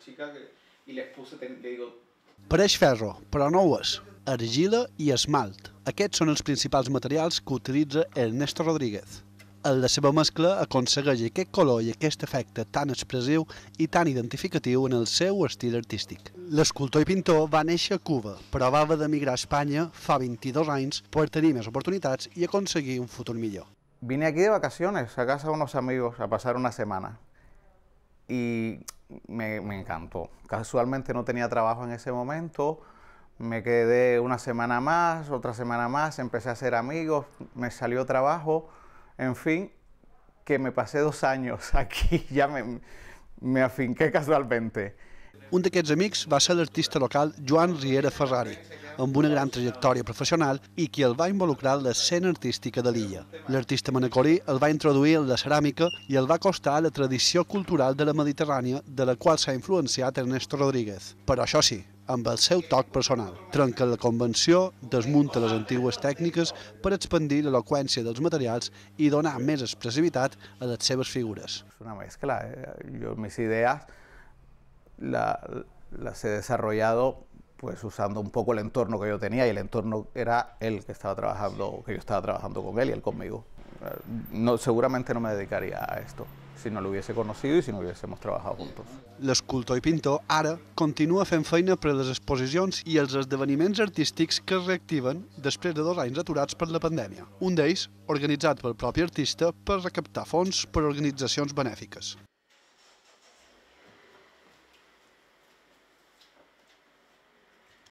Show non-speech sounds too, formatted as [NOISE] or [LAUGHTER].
chica que, i les puse, ten, le digo... Pareix ferro, però no ho és. Argila i esmalt. Aquests són els principals materials que utilitza Ernesto Rodríguez. En la seva mescla aconsegueix aquest color i aquest efecte tan expressiu i tan identificatiu en el seu estil artístic. L'escultor i pintor va néixer a Cuba, però va haver d'emigrar a Espanya fa 22 anys per tenir més oportunitats i aconseguir un futur millor. Vine aquí de vacaciones, a casa de unos amigos, a pasar una semana. y me, encantó. Casualmente no tenía trabajo en ese momento, me quedé una semana más, otra semana más, empecé a hacer amigos, me salió trabajo, en fin, que me pasé dos años [LAUGHS] aquí, ...ya me, afinqué casualmente. Un d'aquests amics va a ser el artista local Joan Riera Ferrari, amb una gran trajectòria professional i qui el va involucrar en l'escena artística de l'illa. L'artista manacorí el va introduir en la ceràmica i el va costar a la tradició cultural de la Mediterrània de la qual s'ha influenciat Ernesto Rodríguez. Però això sí, amb el seu toc personal. Trenca la convenció, desmunta les antigues tècniques per expandir l'eloqüència dels materials i donar més expressivitat a les seves figures. És una mescla. Eh? Jo, mis ideas la, las he desarrollado pues usando un poco el entorno que yo tenía y el entorno era él que estaba trabajando, que yo estaba trabajando con él y él conmigo. Eh, no, seguramente no me dedicaría a esto si no lo hubiese conocido y si no hubiésemos trabajado juntos. L'escultor i pintor ara continua fent feina per a les exposicions i els esdeveniments artístics que es reactiven després de dos anys aturats per la pandèmia. Un d'ells, organitzat pel propi artista per recaptar fons per organitzacions benèfiques.